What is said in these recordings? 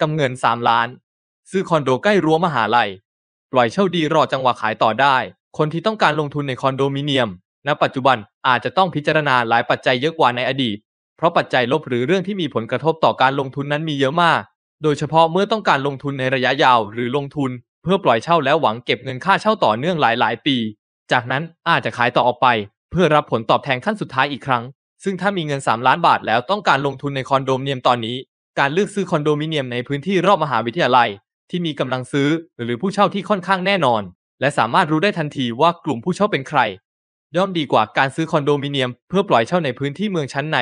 กำเงินสามล้าน ซื้อคอนโดใกล้รั้วมหาลัย ปล่อยเช่าดีรอจังหวะขายต่อได้ คนที่ต้องการลงทุนในคอนโดมิเนียมณปัจจุบันอาจจะต้องพิจารณาหลายปัจจัยเยอะกว่าในอดีต เพราะปัจจัยลบหรือเรื่องที่มีผลกระทบต่อการลงทุนนั้นมีเยอะมาก โดยเฉพาะเมื่อต้องการลงทุนในระยะยาวหรือลงทุน เพื่อปล่อยเช่าแล้วหวังเก็บเงินค่าเช่าต่อเนื่องหลายหลายปี จากนั้นอาจจะขายต่อออกไป เพื่อรับผลตอบแทนขั้นสุดท้ายอีกครั้ง ซึ่งถ้ามีเงิน3ล้านบาทแล้วต้องการลงทุนในคอนโดมิเนียมตอนนี้การเลือกซื้อคอนโดมิเนียมในพื้นที่รอบมหาวิทยาลัยที่มีกำลังซื้อหรือผู้เช่าที่ค่อนข้างแน่นอนและสามารถรู้ได้ทันทีว่ากลุ่มผู้เช่าเป็นใคร ย่อมดีกว่าการซื้อคอนโดมิเนียมเพื่อปล่อยเช่าในพื้นที่เมืองชั้นใน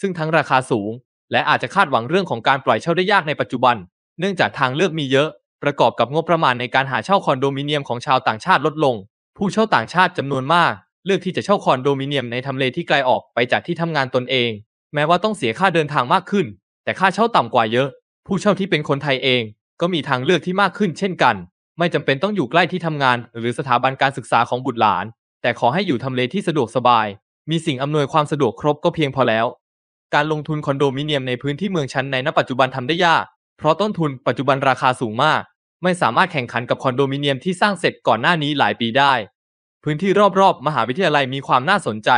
ซึ่งทั้งราคาสูงและอาจจะคาดหวังเรื่องของการปล่อยเช่าได้ยากในปัจจุบันเนื่องจากทางเลือกมีเยอะประกอบกับงบประมาณในการหาเช่าคอนโดมิเนียมของชาวต่างชาติลดลงผู้เช่าต่างชาติจำนวนมากเลือกที่จะเช่าคอนโดมิเนียมในทำเลที่ไกลออกไปจากที่ทำงานตนเองแม้ว่าต้องเสียค่าเดินทางมากขึ้นแต่ค่าเช่าต่ำกว่าเยอะ ผู้เช่าที่เป็นคนไทยเอง ก็มีทางเลือกที่มากขึ้นเช่นกัน ไม่จำเป็นต้องอยู่ใกล้ที่ทำงาน หรือสถาบันการศึกษาของบุตรหลาน แต่ขอให้อยู่ทำเลที่สะดวกสบาย มีสิ่งอำนวยความสะดวกครบก็เพียงพอแล้ว การลงทุนคอนโดมิเนียมในพื้นที่เมืองชั้นในณปัจจุบันทำได้ยากเพราะต้นทุนปัจจุบันราคาสูงมากไม่สามารถแข่งขันกับคอนโดมิเนียมที่สร้างเสร็จก่อนหน้านี้หลายปีได้ พื้นที่รอบๆมหาวิทยาลัยมีความน่าสนใจ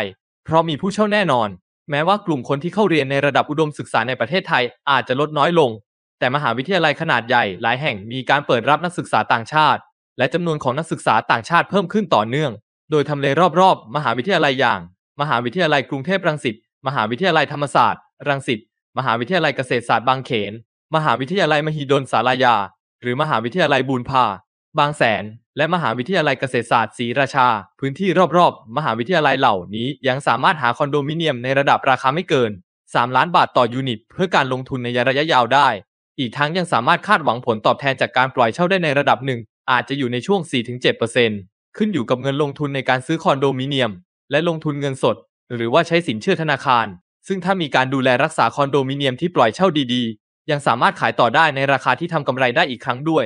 เพราะมีผู้เช่าแน่นอนแม้ว่ากลุ่มคนที่เข้าเรียนในระดับอุดมศึกษาในประเทศไทยอาจจะลดน้อยลง แต่มหาวิทยาลัยขนาดใหญ่หลายแห่งมีการเปิดรับนักศึกษาต่างชาติ และจำนวนของนักศึกษาต่างชาติเพิ่มขึ้นต่อเนื่อง โดยทำเลรอบๆ มหาวิทยาลัยอย่าง มหาวิทยาลัยกรุงเทพรังสิตมหาวิทยาลัยธรรมศาสตร์รังสิตมหาวิทยาลัยเกษตรศาสตร์บางเขนมหาวิทยาลัยมหิดลสารายา หรือมหาวิทยาลัยบูรพาบางแสนและมหาวิทยาลัยเกษตรศาสตร์ศรีราชา พื้นที่รอบๆ มหาวิทยาลัยเหล่านี้ ยังสามารถหาคอนโดมิเนียมในระดับราคาไม่เกิน 3 ล้านบาทต่อยูนิตเพื่อการลงทุนในระยะยาวได้ อีกทั้งยังสามารถคาดหวังผลตอบแทนจากการปล่อยเช่าได้ในระดับหนึ่ง อาจจะอยู่ในช่วง 4-7%ขึ้นอยู่กับเงินลงทุนในการซื้อคอนโดมิเนียม และลงทุนเงินสด หรือว่าใช้สินเชื่อธนาคาร ซึ่งถ้ามีการดูแลรักษาคอนโดมิเนียมที่ปล่อยเช่าดีๆ ยังสามารถขายต่อได้ในราคาที่ทำกำไรได้อีกครั้งด้วย